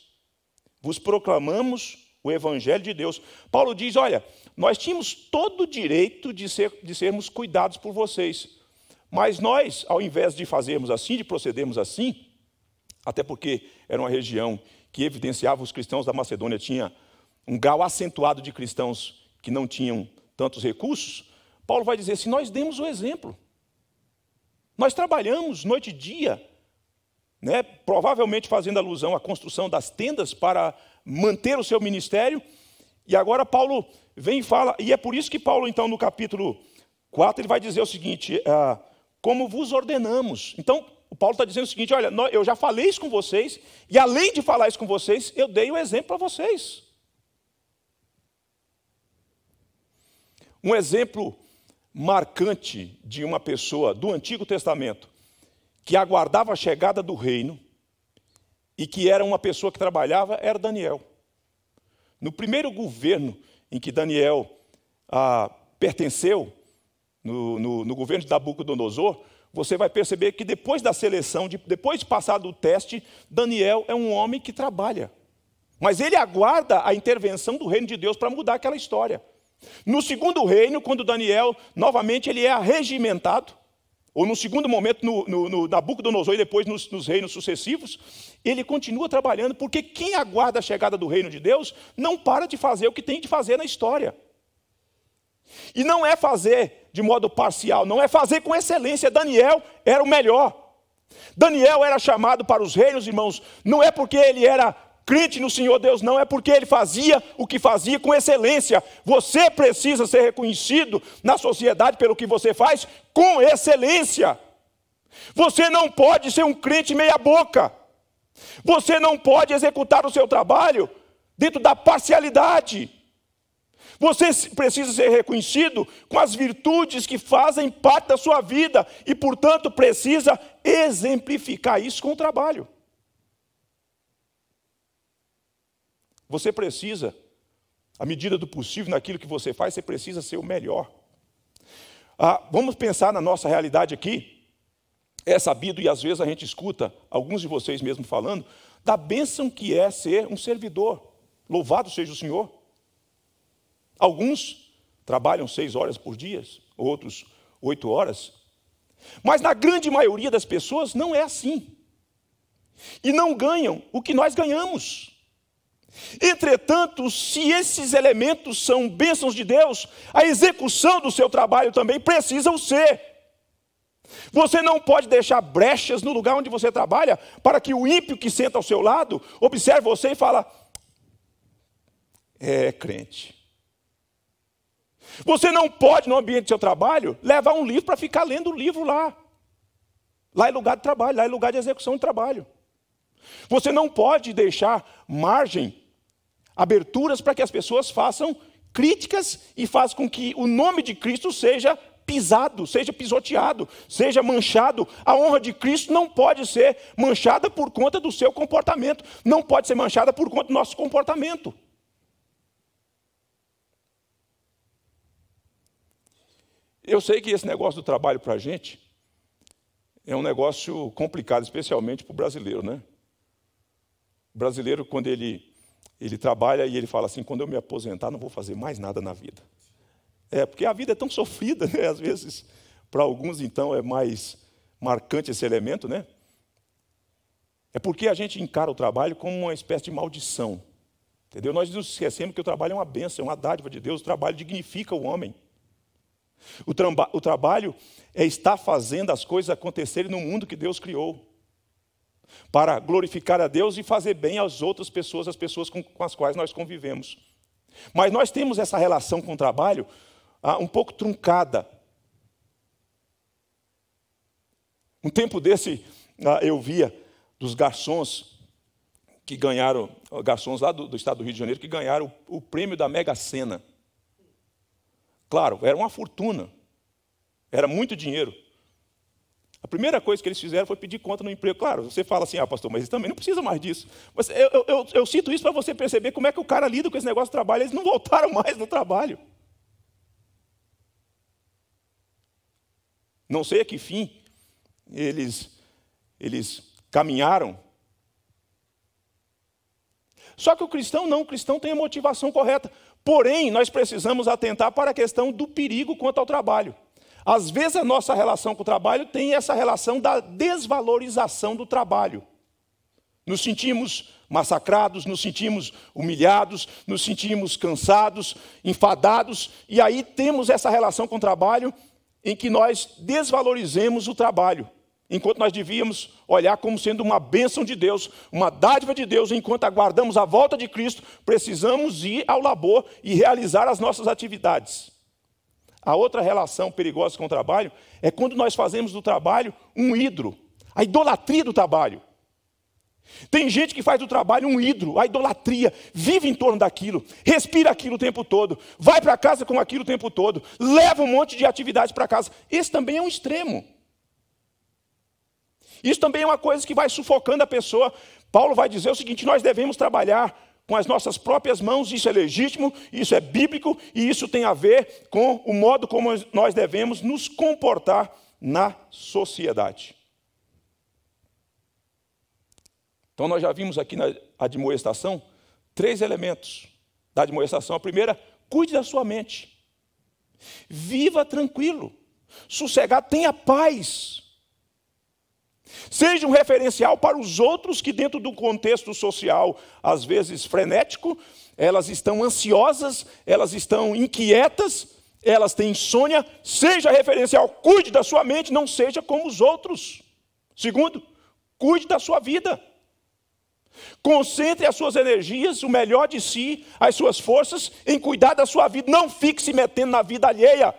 Speaker 1: Vos proclamamos o Evangelho de Deus. Paulo diz: olha, nós tínhamos todo o direito de, ser, de sermos cuidados por vocês, mas nós, ao invés de fazermos assim, de procedermos assim, até porque era uma região que evidenciava os cristãos da Macedônia, tinha um grau acentuado de cristãos que não tinham tantos recursos, Paulo vai dizer: se assim, nós demos o exemplo, nós trabalhamos noite e dia, né, provavelmente fazendo alusão à construção das tendas para manter o seu ministério. E agora Paulo vem e fala, e é por isso que Paulo, então, no capítulo 4, ele vai dizer o seguinte: ah, como vos ordenamos. Então, o Paulo está dizendo o seguinte: olha, eu já falei isso com vocês, e além de falar isso com vocês, eu dei o um exemplo para vocês. Um exemplo marcante de uma pessoa do Antigo Testamento que aguardava a chegada do reino e que era uma pessoa que trabalhava era Daniel. No primeiro governo em que Daniel ah, pertenceu, no, no, no, governo de Nabucodonosor, você vai perceber que depois da seleção, de, depois de passar do teste, Daniel é um homem que trabalha. Mas ele aguarda a intervenção do reino de Deus para mudar aquela história. No segundo reino, quando Daniel, novamente, ele é arregimentado, ou no segundo momento, no, no, no Nabucodonosor e depois nos, nos reinos sucessivos, ele continua trabalhando, porque quem aguarda a chegada do reino de Deus não para de fazer o que tem de fazer na história. E não é fazer de modo parcial, não é fazer com excelência. Daniel era o melhor. Daniel era chamado para os reinos, irmãos, não é porque ele era crente no Senhor Deus, não é porque ele fazia o que fazia com excelência. Você precisa ser reconhecido na sociedade pelo que você faz com excelência. Você não pode ser um crente meia-boca. Você não pode executar o seu trabalho dentro da parcialidade. Você precisa ser reconhecido com as virtudes que fazem parte da sua vida e, portanto, precisa exemplificar isso com o trabalho. Você precisa, à medida do possível, naquilo que você faz, você precisa ser o melhor. Ah, vamos pensar na nossa realidade aqui. É sabido, e às vezes a gente escuta, alguns de vocês mesmo falando, da bênção que é ser um servidor. Louvado seja o Senhor. Alguns trabalham seis horas por dia, outros oito horas. Mas na grande maioria das pessoas não é assim. E não ganham o que nós ganhamos. Entretanto, se esses elementos são bênçãos de Deus, a execução do seu trabalho também precisam ser. Você não pode deixar brechas no lugar onde você trabalha para que o ímpio que senta ao seu lado observe você e fala: é crente. Você não pode, no ambiente do seu trabalho, levar um livro para ficar lendo o um livro lá. Lá é lugar de trabalho, lá é lugar de execução de trabalho. Você não pode deixar margem, aberturas para que as pessoas façam críticas e façam com que o nome de Cristo seja pisado, seja pisoteado, seja manchado. A honra de Cristo não pode ser manchada por conta do seu comportamento, não pode ser manchada por conta do nosso comportamento. Eu sei que esse negócio do trabalho para a gente é um negócio complicado, especialmente para o brasileiro, né? O brasileiro, quando ele, ele trabalha e ele fala assim: quando eu me aposentar, não vou fazer mais nada na vida. É, porque a vida é tão sofrida, né? às vezes, para alguns, então, é mais marcante esse elemento, né? É porque a gente encara o trabalho como uma espécie de maldição. Entendeu? Nós nos esquecemos que o trabalho é uma bênção, é uma dádiva de Deus, o trabalho dignifica o homem. O, o trabalho é estar fazendo as coisas acontecerem no mundo que Deus criou, para glorificar a Deus e fazer bem às outras pessoas, às pessoas com, com as quais nós convivemos. Mas nós temos essa relação com o trabalho ah, um pouco truncada. Um tempo desse ah, eu via dos garçons que ganharam, ah, garçons lá do, do, estado do Rio de Janeiro, que ganharam o, o prêmio da Mega Sena. Claro, era uma fortuna, era muito dinheiro. A primeira coisa que eles fizeram foi pedir conta no emprego. Claro, você fala assim, ah, pastor, mas eles também não precisa mais disso. Mas eu, eu, eu, eu cito isso para você perceber como é que o cara lida com esse negócio de trabalho. Eles não voltaram mais no trabalho. Não sei a que fim eles, eles caminharam. Só que o cristão não, o cristão tem a motivação correta. Porém, nós precisamos atentar para a questão do perigo quanto ao trabalho. Às vezes a nossa relação com o trabalho tem essa relação da desvalorização do trabalho. Nos sentimos massacrados, nos sentimos humilhados, nos sentimos cansados, enfadados, e aí temos essa relação com o trabalho em que nós desvalorizemos o trabalho, enquanto nós devíamos olhar como sendo uma bênção de Deus, uma dádiva de Deus, enquanto aguardamos a volta de Cristo, precisamos ir ao labor e realizar as nossas atividades. A outra relação perigosa com o trabalho é quando nós fazemos do trabalho um ídolo, a idolatria do trabalho. Tem gente que faz do trabalho um ídolo, a idolatria, vive em torno daquilo, respira aquilo o tempo todo, vai para casa com aquilo o tempo todo, leva um monte de atividades para casa. Esse também é um extremo. Isso também é uma coisa que vai sufocando a pessoa. Paulo vai dizer o seguinte: nós devemos trabalhar com as nossas próprias mãos, isso é legítimo, isso é bíblico e isso tem a ver com o modo como nós devemos nos comportar na sociedade. Então, nós já vimos aqui na admoestação três elementos da admoestação. A primeira, cuide da sua mente. Viva tranquilo, sossegado, tenha paz. Seja um referencial para os outros que, dentro do contexto social, às vezes frenético, elas estão ansiosas, elas estão inquietas, elas têm insônia. Seja referencial, cuide da sua mente, não seja como os outros. Segundo, cuide da sua vida. Concentre as suas energias, o melhor de si, as suas forças em cuidar da sua vida. Não fique se metendo na vida alheia.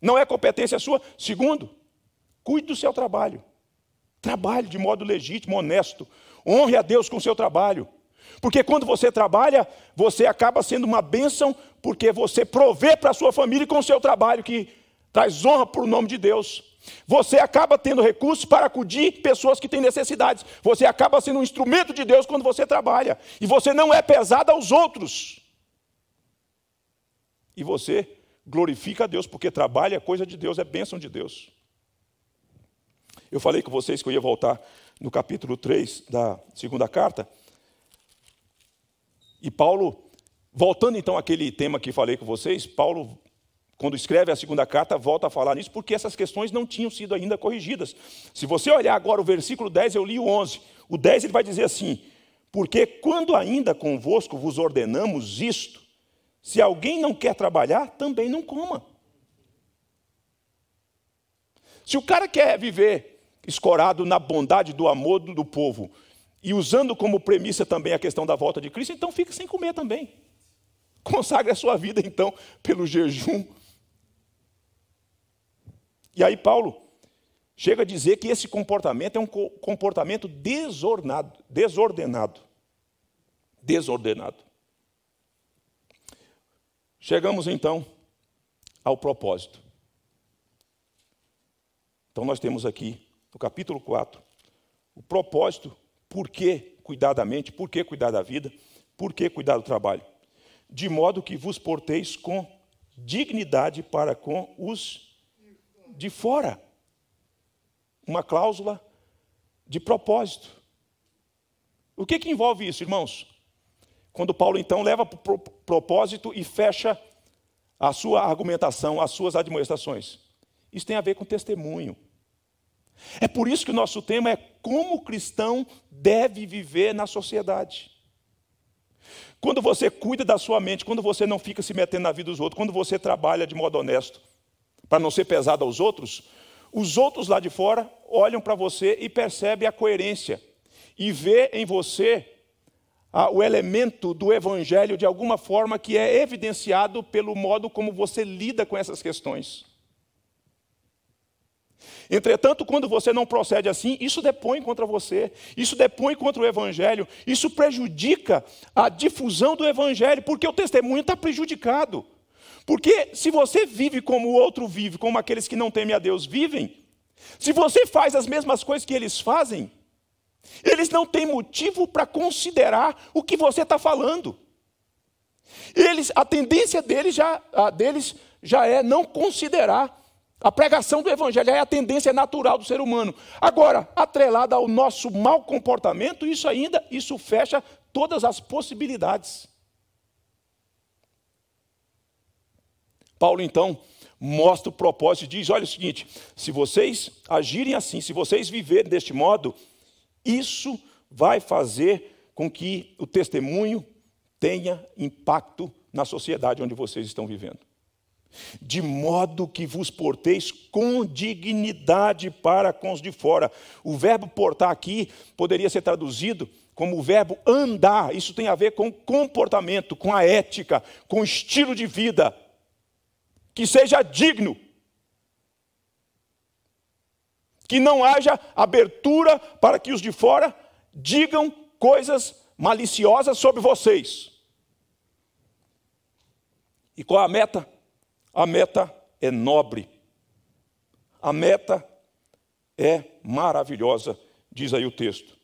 Speaker 1: Não é competência sua. Segundo, cuide do seu trabalho. Trabalhe de modo legítimo, honesto. Honre a Deus com o seu trabalho. Porque quando você trabalha, você acaba sendo uma bênção, porque você provê para a sua família com o seu trabalho, que traz honra para o nome de Deus. Você acaba tendo recursos para acudir pessoas que têm necessidades. Você acaba sendo um instrumento de Deus quando você trabalha. E você não é pesado aos outros. E você glorifica a Deus, porque trabalho é coisa de Deus, é bênção de Deus. Eu falei com vocês que eu ia voltar no capítulo 3 da segunda carta. E Paulo, voltando então àquele tema que falei com vocês, Paulo quando escreve a segunda carta, volta a falar nisso, porque essas questões não tinham sido ainda corrigidas. Se você olhar agora o versículo 10, eu li o 11. O 10 ele vai dizer assim: Porque quando ainda convosco vos ordenamos isto, se alguém não quer trabalhar, também não coma. Se o cara quer viver escorado na bondade do amor do povo e usando como premissa também a questão da volta de Cristo, então fica sem comer também. Consagre a sua vida, então, pelo jejum, e aí Paulo chega a dizer que esse comportamento é um comportamento desordenado, desordenado. Desordenado. Chegamos então ao propósito. Então nós temos aqui no capítulo 4 o propósito, por que cuidar da mente, por que cuidar da vida, por que cuidar do trabalho, de modo que vos porteis com dignidade para com os de fora uma cláusula de propósito. O que, que envolve isso, irmãos? Quando Paulo então leva para o propósito e fecha a sua argumentação, as suas admoestações. Isso tem a ver com testemunho. É por isso que o nosso tema é como o cristão deve viver na sociedade. Quando você cuida da sua mente, quando você não fica se metendo na vida dos outros, quando você trabalha de modo honesto, para não ser pesado aos outros, os outros lá de fora olham para você e percebem a coerência e vê em você o elemento do evangelho de alguma forma que é evidenciado pelo modo como você lida com essas questões. Entretanto, quando você não procede assim, isso depõe contra você, isso depõe contra o Evangelho, isso prejudica a difusão do Evangelho, porque o testemunho está prejudicado. Porque se você vive como o outro vive, como aqueles que não temem a Deus vivem, se você faz as mesmas coisas que eles fazem, eles não têm motivo para considerar o que você está falando. Eles, a tendência deles já, deles já é não considerar. A pregação do evangelho é a tendência natural do ser humano. Agora, atrelada ao nosso mau comportamento, isso ainda, isso fecha todas as possibilidades. Paulo então mostra o propósito e diz: olha o seguinte, se vocês agirem assim, se vocês viverem deste modo, isso vai fazer com que o testemunho tenha impacto na sociedade onde vocês estão vivendo. De modo que vos porteis com dignidade para com os de fora. O verbo portar aqui poderia ser traduzido como o verbo andar. Isso tem a ver com comportamento, com a ética, com o estilo de vida que seja digno, que não haja abertura para que os de fora digam coisas maliciosas sobre vocês. E qual é a meta? A meta é nobre. A meta é maravilhosa, diz aí o texto.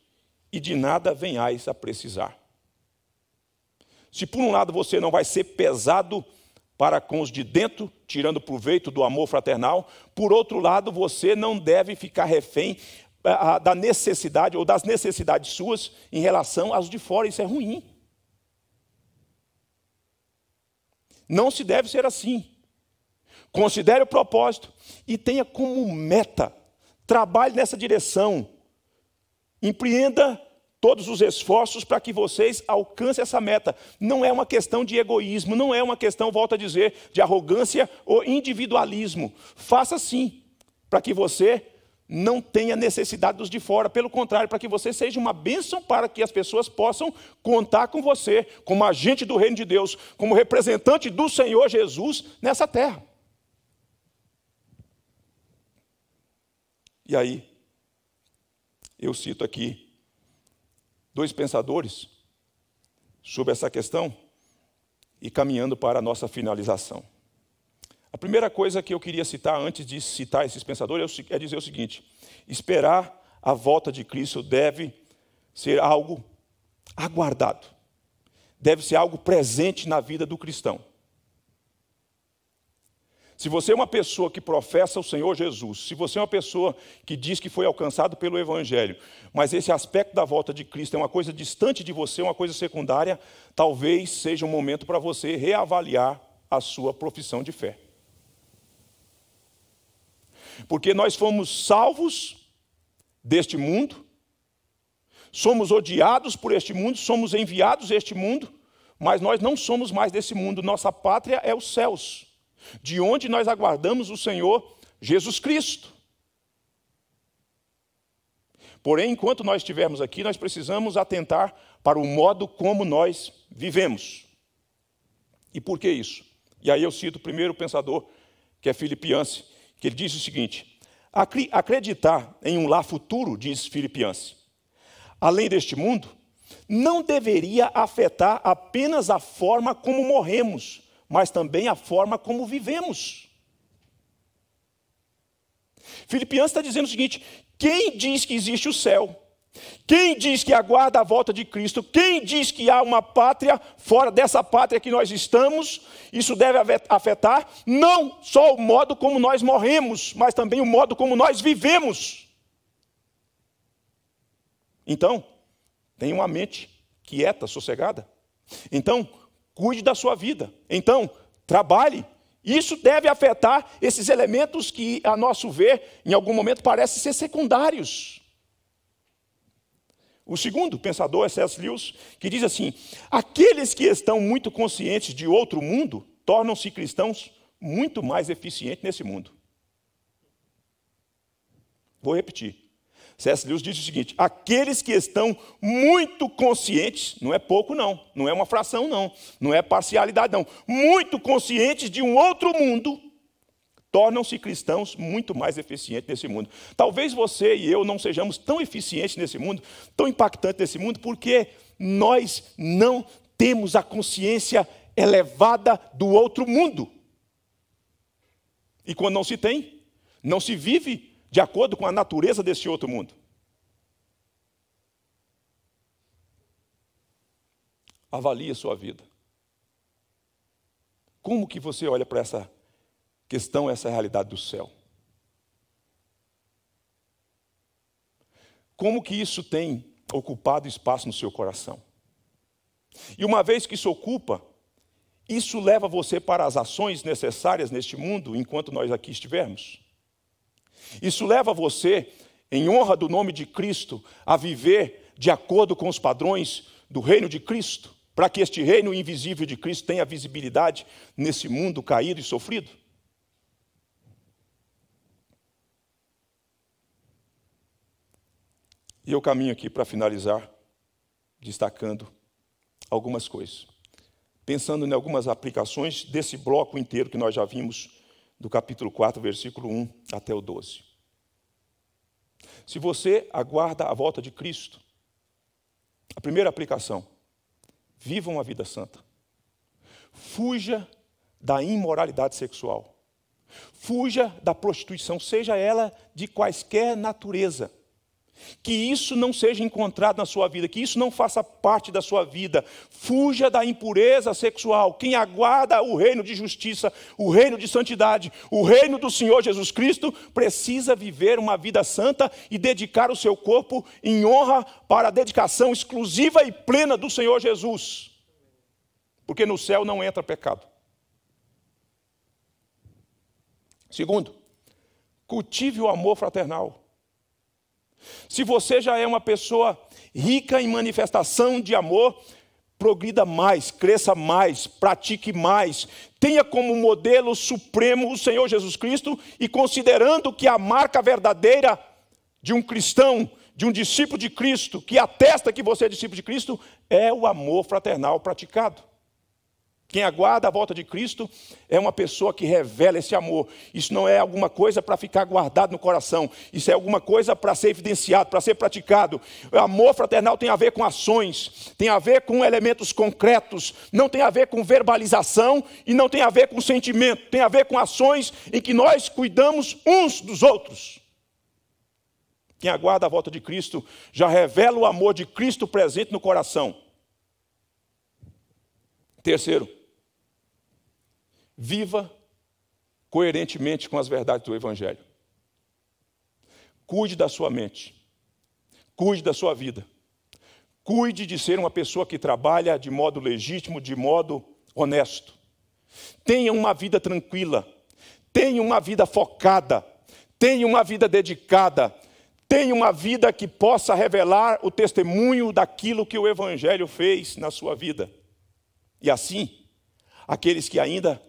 Speaker 1: E de nada venhais a precisar. Se por um lado você não vai ser pesado para com os de dentro, tirando proveito do amor fraternal. Por outro lado, você não deve ficar refém eh, da necessidade ou das necessidades suas em relação aos de fora. Isso é ruim. Não se deve ser assim. Considere o propósito e tenha como meta. Trabalhe nessa direção. Empreenda todos os esforços para que vocês alcancem essa meta. Não é uma questão de egoísmo, não é uma questão, volto a dizer, de arrogância ou individualismo. Faça sim, para que você não tenha necessidade dos de fora, pelo contrário, para que você seja uma bênção para que as pessoas possam contar com você como agente do reino de Deus, como representante do Senhor Jesus nessa terra. E aí, eu cito aqui dois pensadores sobre essa questão e caminhando para a nossa finalização. A primeira coisa que eu queria citar antes de citar esses pensadores é, é dizer o seguinte: esperar a volta de Cristo deve ser algo aguardado, deve ser algo presente na vida do cristão. Se você é uma pessoa que professa o Senhor Jesus, se você é uma pessoa que diz que foi alcançado pelo Evangelho, mas esse aspecto da volta de Cristo é uma coisa distante de você, uma coisa secundária, talvez seja um momento para você reavaliar a sua profissão de fé. Porque nós fomos salvos deste mundo, somos odiados por este mundo, somos enviados a este mundo, mas nós não somos mais desse mundo, nossa pátria é os céus de onde nós aguardamos o Senhor Jesus Cristo. Porém, enquanto nós estivermos aqui, nós precisamos atentar para o modo como nós vivemos. E por que isso? E aí eu cito o primeiro pensador, que é Filipiance, que ele diz o seguinte: acreditar em um lá futuro, diz Filipiance, além deste mundo, não deveria afetar apenas a forma como morremos, mas também a forma como vivemos. Filipiano está dizendo o seguinte: quem diz que existe o céu, quem diz que aguarda a volta de Cristo, quem diz que há uma pátria fora dessa pátria que nós estamos, isso deve afetar não só o modo como nós morremos, mas também o modo como nós vivemos. Então, tenha uma mente quieta, sossegada. Então, cuide da sua vida. Então, trabalhe. Isso deve afetar esses elementos que, a nosso ver, em algum momento parecem ser secundários. O segundo pensador é C.S. Lewis, que diz assim: aqueles que estão muito conscientes de outro mundo tornam-se cristãos muito mais eficientes nesse mundo. Vou repetir. C.S. Lewis diz o seguinte: aqueles que estão muito conscientes, não é pouco não, não é uma fração não, não é parcialidade não, muito conscientes de um outro mundo, tornam-se cristãos muito mais eficientes nesse mundo. Talvez você e eu não sejamos tão eficientes nesse mundo, tão impactantes nesse mundo, porque nós não temos a consciência elevada do outro mundo. E quando não se tem, não se vive de acordo com a natureza desse outro mundo. Avalie a sua vida. Como que você olha para essa questão, essa realidade do céu? Como que isso tem ocupado espaço no seu coração? E uma vez que isso ocupa, isso leva você para as ações necessárias neste mundo enquanto nós aqui estivermos? Isso leva você, em honra do nome de Cristo, a viver de acordo com os padrões do reino de Cristo, para que este reino invisível de Cristo tenha visibilidade nesse mundo caído e sofrido? E eu caminho aqui para finalizar, destacando algumas coisas. Pensando em algumas aplicações desse bloco inteiro que nós já vimos do capítulo 4, versículo 1 até o 12. Se você aguarda a volta de Cristo, a primeira aplicação: viva uma vida santa. Fuja da imoralidade sexual. Fuja da prostituição, seja ela de quaisquer natureza que isso não seja encontrado na sua vida, que isso não faça parte da sua vida. Fuja da impureza sexual. Quem aguarda o reino de justiça, o reino de santidade, o reino do Senhor Jesus Cristo, precisa viver uma vida santa e dedicar o seu corpo em honra para a dedicação exclusiva e plena do Senhor Jesus. Porque no céu não entra pecado. Segundo, cultive o amor fraternal. Se você já é uma pessoa rica em manifestação de amor, progrida mais, cresça mais, pratique mais, tenha como modelo supremo o Senhor Jesus Cristo e considerando que a marca verdadeira de um cristão, de um discípulo de Cristo, que atesta que você é discípulo de Cristo, é o amor fraternal praticado. Quem aguarda a volta de Cristo é uma pessoa que revela esse amor. Isso não é alguma coisa para ficar guardado no coração. Isso é alguma coisa para ser evidenciado, para ser praticado. O amor fraternal tem a ver com ações, tem a ver com elementos concretos, não tem a ver com verbalização e não tem a ver com sentimento. Tem a ver com ações em que nós cuidamos uns dos outros. Quem aguarda a volta de Cristo já revela o amor de Cristo presente no coração. Terceiro, Viva coerentemente com as verdades do Evangelho. Cuide da sua mente. Cuide da sua vida. Cuide de ser uma pessoa que trabalha de modo legítimo, de modo honesto. Tenha uma vida tranquila. Tenha uma vida focada. Tenha uma vida dedicada. Tenha uma vida que possa revelar o testemunho daquilo que o Evangelho fez na sua vida. E assim, aqueles que ainda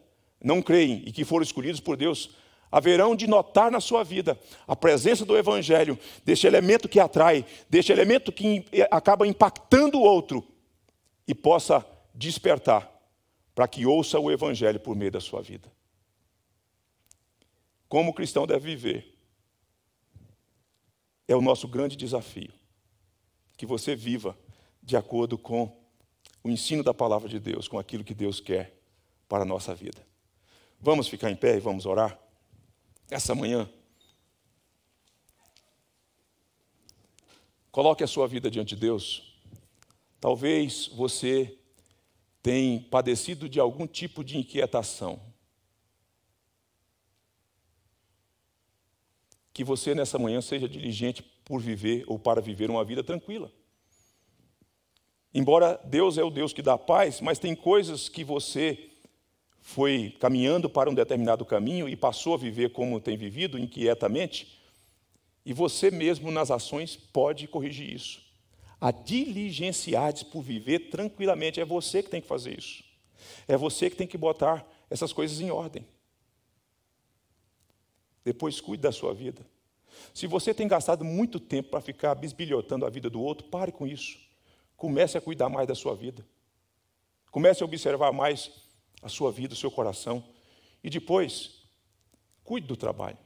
Speaker 1: não creem e que foram escolhidos por Deus, haverão de notar na sua vida a presença do Evangelho, deste elemento que atrai, deste elemento que eh, acaba impactando o outro e possa despertar para que ouça o Evangelho por meio da sua vida. Como o cristão deve viver é o nosso grande desafio. Que você viva de acordo com o ensino da palavra de Deus, com aquilo que Deus quer para a nossa vida. Vamos ficar em pé e vamos orar? Essa manhã. Coloque a sua vida diante de Deus. Talvez você tenha padecido de algum tipo de inquietação. Que você nessa manhã seja diligente por viver ou para viver uma vida tranquila. Embora Deus é o Deus que dá paz, mas tem coisas que você foi caminhando para um determinado caminho e passou a viver como tem vivido, inquietamente, e você mesmo nas ações pode corrigir isso. A diligenciades por viver tranquilamente, é você que tem que fazer isso. É você que tem que botar essas coisas em ordem. Depois cuide da sua vida. Se você tem gastado muito tempo para ficar bisbilhotando a vida do outro, pare com isso. Comece a cuidar mais da sua vida. Comece a observar mais a sua vida, o seu coração. E depois, cuide do trabalho.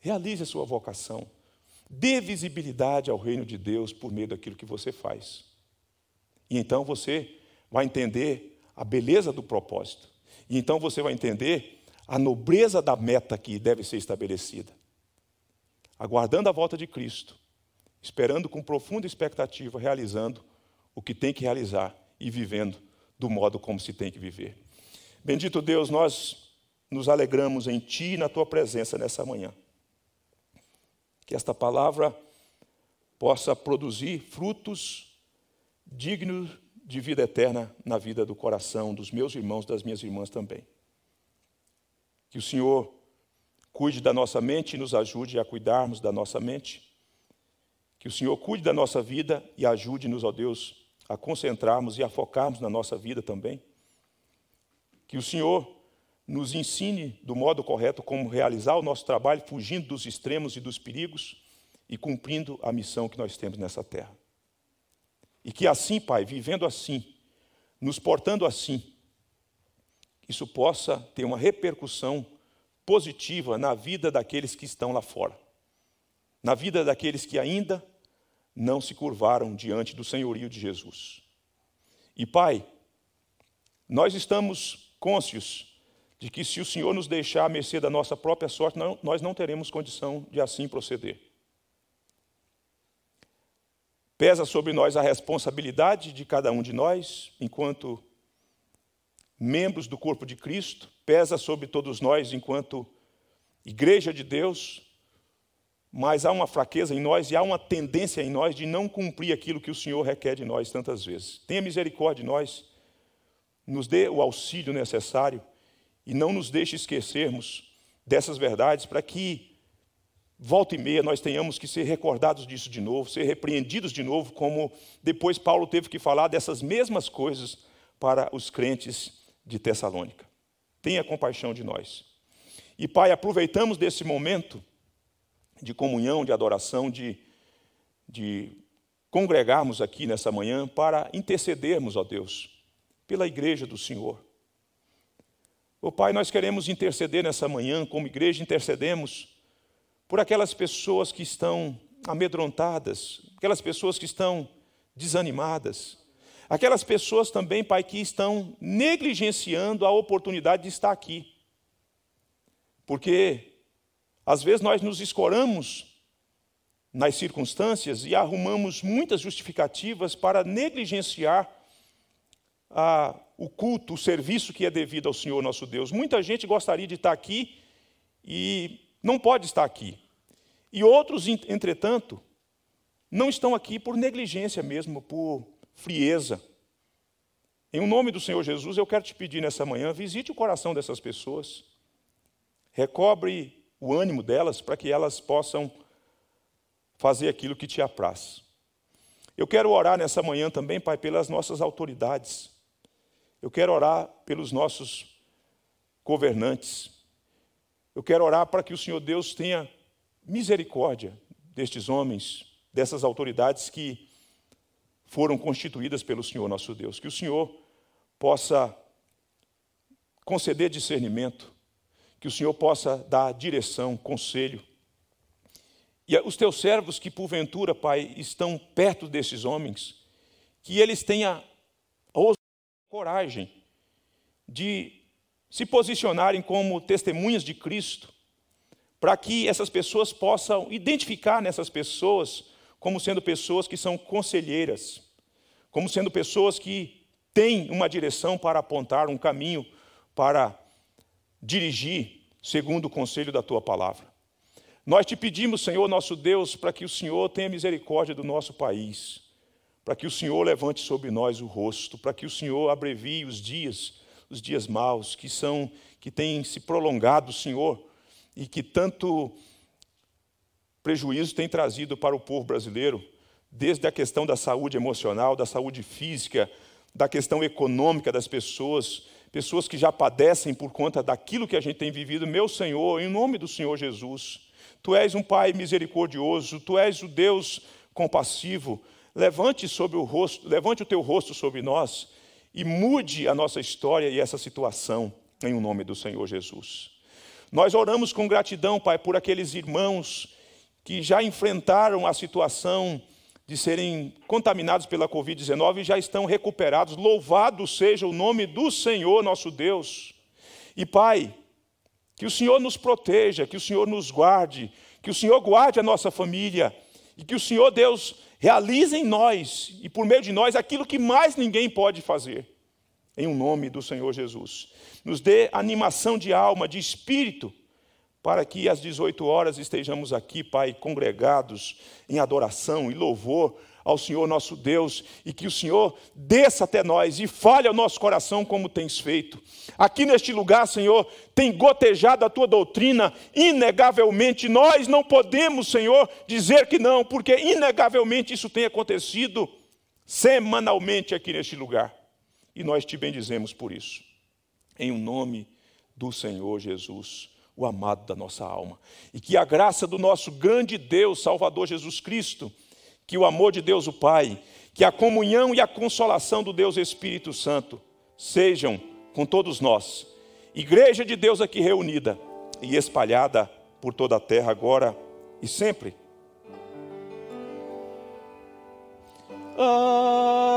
Speaker 1: Realize a sua vocação. Dê visibilidade ao reino de Deus por meio daquilo que você faz. E então você vai entender a beleza do propósito. E então você vai entender a nobreza da meta que deve ser estabelecida. Aguardando a volta de Cristo, esperando com profunda expectativa, realizando o que tem que realizar e vivendo do modo como se tem que viver. Bendito Deus, nós nos alegramos em Ti e na Tua presença nessa manhã. Que esta palavra possa produzir frutos dignos de vida eterna na vida do coração dos meus irmãos, das minhas irmãs também. Que o Senhor cuide da nossa mente e nos ajude a cuidarmos da nossa mente. Que o Senhor cuide da nossa vida e ajude-nos, ó Deus, a concentrarmos e a focarmos na nossa vida também. Que o Senhor nos ensine do modo correto como realizar o nosso trabalho, fugindo dos extremos e dos perigos e cumprindo a missão que nós temos nessa terra. E que assim, Pai, vivendo assim, nos portando assim, isso possa ter uma repercussão positiva na vida daqueles que estão lá fora, na vida daqueles que ainda não se curvaram diante do senhorio de Jesus. E, Pai, nós estamos cônscios de que, se o Senhor nos deixar à mercê da nossa própria sorte, não, nós não teremos condição de assim proceder. Pesa sobre nós a responsabilidade de cada um de nós, enquanto membros do corpo de Cristo, pesa sobre todos nós, enquanto igreja de Deus, mas há uma fraqueza em nós e há uma tendência em nós de não cumprir aquilo que o Senhor requer de nós tantas vezes. Tenha misericórdia de nós nos dê o auxílio necessário e não nos deixe esquecermos dessas verdades para que, volta e meia, nós tenhamos que ser recordados disso de novo, ser repreendidos de novo, como depois Paulo teve que falar dessas mesmas coisas para os crentes de Tessalônica. Tenha compaixão de nós. E, Pai, aproveitamos desse momento de comunhão, de adoração, de, de congregarmos aqui nessa manhã para intercedermos, ó Deus pela igreja do Senhor. o Pai, nós queremos interceder nessa manhã, como igreja, intercedemos por aquelas pessoas que estão amedrontadas, aquelas pessoas que estão desanimadas, aquelas pessoas também, Pai, que estão negligenciando a oportunidade de estar aqui. Porque às vezes nós nos escoramos nas circunstâncias e arrumamos muitas justificativas para negligenciar a, o culto, o serviço que é devido ao Senhor nosso Deus. Muita gente gostaria de estar aqui e não pode estar aqui. E outros, entretanto, não estão aqui por negligência mesmo, por frieza. Em nome do Senhor Jesus, eu quero te pedir nessa manhã, visite o coração dessas pessoas, recobre o ânimo delas para que elas possam fazer aquilo que te apraz. Eu quero orar nessa manhã também, Pai, pelas nossas autoridades. Eu quero orar pelos nossos governantes. Eu quero orar para que o Senhor Deus tenha misericórdia destes homens, dessas autoridades que foram constituídas pelo Senhor nosso Deus. Que o Senhor possa conceder discernimento, que o Senhor possa dar direção, conselho. E os teus servos que porventura, Pai, estão perto desses homens, que eles tenham coragem de se posicionarem como testemunhas de Cristo, para que essas pessoas possam identificar nessas pessoas como sendo pessoas que são conselheiras, como sendo pessoas que têm uma direção para apontar, um caminho para dirigir, segundo o conselho da tua palavra. Nós te pedimos, Senhor, nosso Deus, para que o Senhor tenha misericórdia do nosso país para que o Senhor levante sobre nós o rosto, para que o Senhor abrevie os dias, os dias maus que são que têm se prolongado, Senhor, e que tanto prejuízo tem trazido para o povo brasileiro, desde a questão da saúde emocional, da saúde física, da questão econômica das pessoas, pessoas que já padecem por conta daquilo que a gente tem vivido. Meu Senhor, em nome do Senhor Jesus, tu és um Pai misericordioso, tu és o Deus compassivo, Levante sobre o rosto, levante o teu rosto sobre nós e mude a nossa história e essa situação em o nome do Senhor Jesus. Nós oramos com gratidão, Pai, por aqueles irmãos que já enfrentaram a situação de serem contaminados pela Covid-19 e já estão recuperados. Louvado seja o nome do Senhor nosso Deus. E, Pai, que o Senhor nos proteja, que o Senhor nos guarde, que o Senhor guarde a nossa família e que o Senhor, Deus, realiza em nós e por meio de nós aquilo que mais ninguém pode fazer. Em o um nome do Senhor Jesus. Nos dê animação de alma, de espírito, para que às 18 horas estejamos aqui, Pai, congregados em adoração e louvor ao Senhor nosso Deus e que o Senhor desça até nós e fale ao nosso coração como tens feito. Aqui neste lugar, Senhor, tem gotejado a tua doutrina, inegavelmente. Nós não podemos, Senhor, dizer que não, porque inegavelmente isso tem acontecido semanalmente aqui neste lugar. E nós te bendizemos por isso. Em o um nome do Senhor Jesus o amado da nossa alma. E que a graça do nosso grande Deus, Salvador Jesus Cristo, que o amor de Deus o Pai, que a comunhão e a consolação do Deus Espírito Santo sejam com todos nós. Igreja de Deus aqui reunida e espalhada por toda a terra agora e sempre. Amém.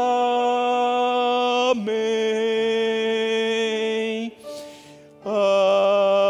Speaker 1: Amém.